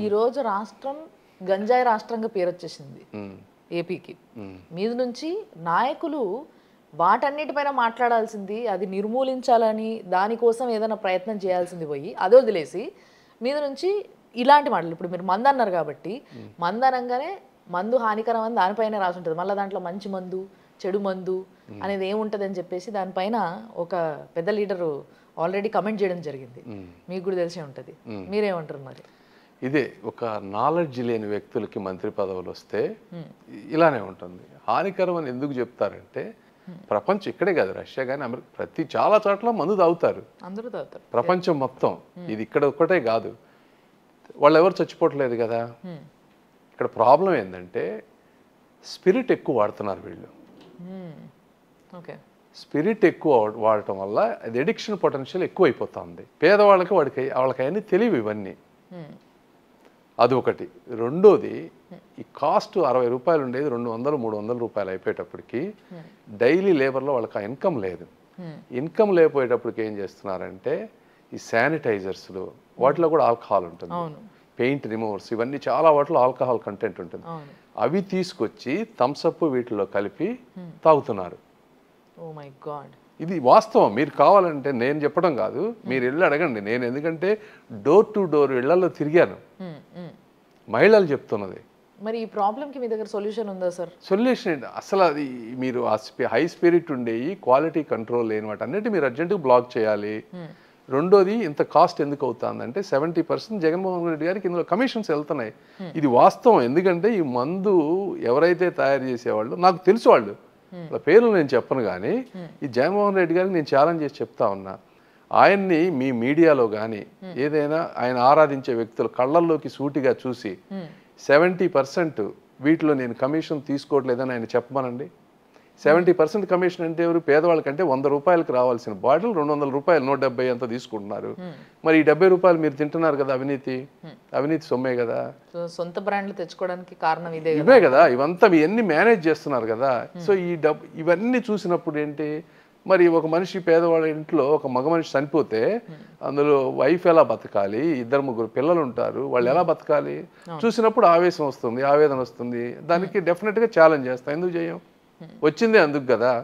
ఈ రోజు రాష్ట్రం గంజాయి రాష్ట్రంగా పేరు వచ్చేసింది ఏపీకి మీద నుంచి నాయకులు వాటన్నిటిపైన మాట్లాడాల్సింది అది నిర్మూలించాలని దానికోసం ఏదైనా ప్రయత్నం చేయాల్సింది పోయి అది వదిలేసి మీద నుంచి ఇలాంటి మాటలు ఇప్పుడు మీరు మంద అన్నారు కాబట్టి మంద అనగానే మందు హానికరం అని దానిపైన రాసి ఉంటుంది మళ్ళీ దాంట్లో మంచి మందు చెడు మందు అనేది ఏముంటుంది అని చెప్పేసి దానిపైన ఒక పెద్ద లీడరు ఆల్రెడీ కమెంట్ చేయడం జరిగింది మీకు కూడా తెలిసే ఉంటుంది మీరేమంటారు మరి ఇదే ఒక నాలెడ్జ్ లేని వ్యక్తులకి మంత్రి పదవులు వస్తే ఇలానే ఉంటుంది హానికరం అని ఎందుకు చెప్తారంటే ప్రపంచం ఇక్కడే కాదు రష్యా కానీ అమెరికా ప్రతి చాలా చోట్ల మందు తాగుతారు ప్రపంచం మొత్తం hmm. ఇది ఇక్కడ ఒక్కటే కాదు వాళ్ళు ఎవరు చచ్చిపోవట్లేదు కదా hmm. ఇక్కడ ప్రాబ్లం ఏంటంటే స్పిరిట్ ఎక్కువ వాడుతున్నారు వీళ్ళు ఓకే hmm. స్పిరిట్ ఎక్కువ వాడటం వల్ల అది ఎడిక్షన్ పొటెన్షియల్ ఎక్కువ అయిపోతుంది పేదవాళ్ళకి వాడికి వాళ్ళకి అన్నీ తెలివి ఇవన్నీ అది ఒకటి రెండోది ఈ కాస్ట్ అరవై రూపాయలు ఉండేది రెండు వందలు మూడు వందల రూపాయలు అయిపోయేటప్పటికి hmm. డైలీ లేబర్లో వాళ్ళకి ఆ ఇన్కమ్ లేదు hmm. ఇన్కమ్ లేకపోయేటప్పటికి ఏం చేస్తున్నారంటే ఈ శానిటైజర్స్లు hmm. వాటిలో కూడా ఆల్కహాల్ ఉంటుంది పెయింట్ రిమూవర్స్ ఇవన్నీ చాలా వాటిలో ఆల్కహాల్ కంటెంట్ ఉంటుంది అవి తీసుకొచ్చి థమ్సప్ వీటిలో కలిపి తాగుతున్నారు oh ఇది వాస్తవం మీరు కావాలంటే నేను చెప్పడం కాదు మీరు వెళ్ళి అడగండి నేను ఎందుకంటే డోర్ టు డోర్ ఇళ్లలో తిరిగాను మహిళలు చెప్తున్నది మరి ఈ ప్రాబ్లంకి మీ దగ్గర సొల్యూషన్ ఉందా సార్ సొల్యూషన్ అసలు అది మీరు హై స్పిరిట్ ఉండేవి క్వాలిటీ కంట్రోల్ లేని వాటి అన్నిటి మీరు అర్జెంటుగా బ్లాక్ చేయాలి hmm. రెండోది ఇంత కాస్ట్ ఎందుకు అవుతుందంటే సెవెంటీ పర్సెంట్ జగన్మోహన్ రెడ్డి గారికి ఇందులో కమిషన్స్ వెళ్తున్నాయి hmm. ఇది వాస్తవం ఎందుకంటే ఈ మందు ఎవరైతే తయారు చేసేవాళ్ళు నాకు తెలుసు వాళ్ళు hmm. వాళ్ళ పేర్లు నేను చెప్పను కానీ ఈ జగన్మోహన్ రెడ్డి గారికి నేను ఛాలెంజ్ చేసి చెప్తా ఉన్నా ఆయన్ని మీ మీడియాలో కానీ ఏదైనా ఆయన ఆరాధించే వ్యక్తులు కళ్ళల్లోకి సూటిగా చూసి సెవెంటీ పర్సెంట్ వీటిలో నేను కమిషన్ తీసుకోవట్లేదని ఆయన చెప్పమనండి సెవెంటీ పర్సెంట్ కమిషన్ అంటే ఎవరు పేదవాళ్ళకంటే వంద రూపాయలకు రావాల్సిన బాటిల్ రెండు వందల రూపాయలు నూట డెబ్బై అంత తీసుకుంటున్నారు మరి ఈ డెబ్బై రూపాయలు మీరు తింటున్నారు కదా అవినీతి అవినీతి సొమ్మే కదా సొంత బ్రాండ్లు తెచ్చుకోవడానికి కారణం ఇదే ఇవే కదా ఇవంతా ఇవన్నీ మేనేజ్ చేస్తున్నారు కదా సో ఈ డబ్ ఇవన్నీ చూసినప్పుడు ఏంటి మరి ఒక మనిషి పేదవాళ్ళ ఇంట్లో ఒక మగ మనిషి చనిపోతే అందులో వైఫ్ ఎలా బతకాలి ఇద్దరు ముగ్గురు పిల్లలు ఉంటారు వాళ్ళు ఎలా బతకాలి చూసినప్పుడు ఆవేశం వస్తుంది ఆవేదన వస్తుంది దానికి డెఫినెట్గా ఛాలెంజ్ చేస్తాం ఎందుకు చేయం hmm. వచ్చిందే అందుకు కదా